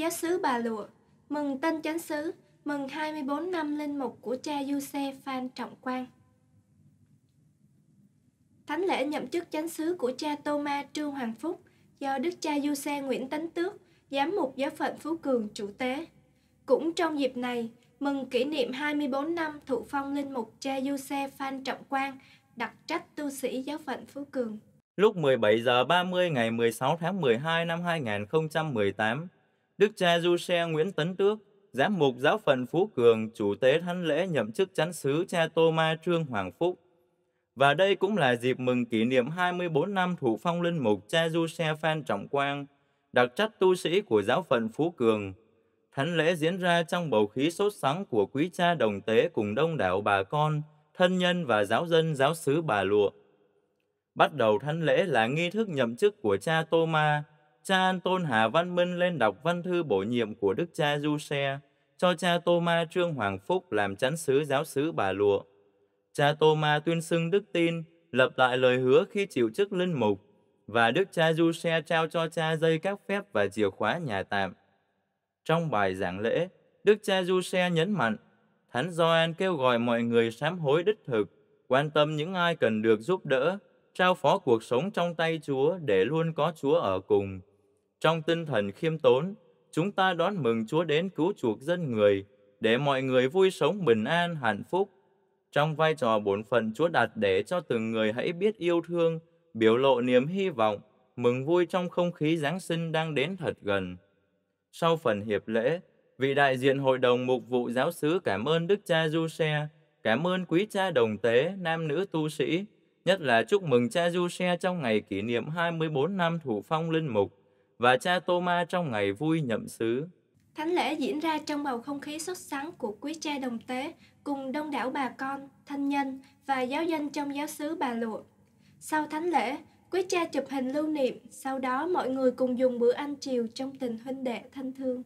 giáo sứ Bà Lụa, mừng tân chánh xứ, mừng 24 năm linh mục của cha Du Xe Phan Trọng Quang. Thánh lễ nhậm chức chánh xứ của cha Tô Trương Hoàng Phúc do Đức cha Du Xe Nguyễn Tấn Tước, giám mục giáo phận Phú Cường chủ tế. Cũng trong dịp này, mừng kỷ niệm 24 năm thụ phong linh mục cha Du Xe Phan Trọng Quang, đặc trách tu sĩ giáo phận Phú Cường. Lúc 17 giờ 30 ngày 16 tháng 12 năm 2018, Đức cha Du Xe Nguyễn Tấn Tước, giám mục giáo phận Phú Cường, chủ tế thánh lễ nhậm chức chánh sứ cha Tô Ma Trương Hoàng Phúc. Và đây cũng là dịp mừng kỷ niệm 24 năm thủ phong linh mục cha Du Xe Phan Trọng Quang, đặc trách tu sĩ của giáo phận Phú Cường. Thánh lễ diễn ra trong bầu khí sốt sắng của quý cha đồng tế cùng đông đảo bà con, thân nhân và giáo dân giáo xứ bà lụa. Bắt đầu thánh lễ là nghi thức nhậm chức của cha Tô Ma, cha An Tôn Hà Văn Minh lên đọc văn thư bổ nhiệm của đức cha Du Xe, cho cha Tô Ma Trương Hoàng Phúc làm chánh sứ giáo sứ Bà Lụa. Cha Tô Ma tuyên xưng đức tin, lập lại lời hứa khi chịu chức linh mục, và đức cha Du Xe trao cho cha dây các phép và chìa khóa nhà tạm. Trong bài giảng lễ, đức cha Du Xe nhấn mạnh, Thánh Gioan kêu gọi mọi người sám hối đích thực, quan tâm những ai cần được giúp đỡ, trao phó cuộc sống trong tay Chúa để luôn có Chúa ở cùng trong tinh thần khiêm tốn, chúng ta đón mừng Chúa đến cứu chuộc dân người, để mọi người vui sống bình an, hạnh phúc. Trong vai trò bổn phận Chúa đặt để cho từng người hãy biết yêu thương, biểu lộ niềm hy vọng, mừng vui trong không khí Giáng sinh đang đến thật gần. Sau phần hiệp lễ, vị đại diện Hội đồng Mục vụ Giáo sứ cảm ơn Đức Cha Du Xe, cảm ơn quý cha đồng tế, nam nữ tu sĩ, nhất là chúc mừng cha Du Xe trong ngày kỷ niệm 24 năm thủ phong linh mục và cha Thomas trong ngày vui nhậm xứ. Thánh lễ diễn ra trong bầu không khí sốt sắng của quý cha đồng tế cùng đông đảo bà con, thanh nhân và giáo dân trong giáo xứ Bà Lụa. Sau thánh lễ, quý cha chụp hình lưu niệm, sau đó mọi người cùng dùng bữa ăn chiều trong tình huynh đệ thân thương.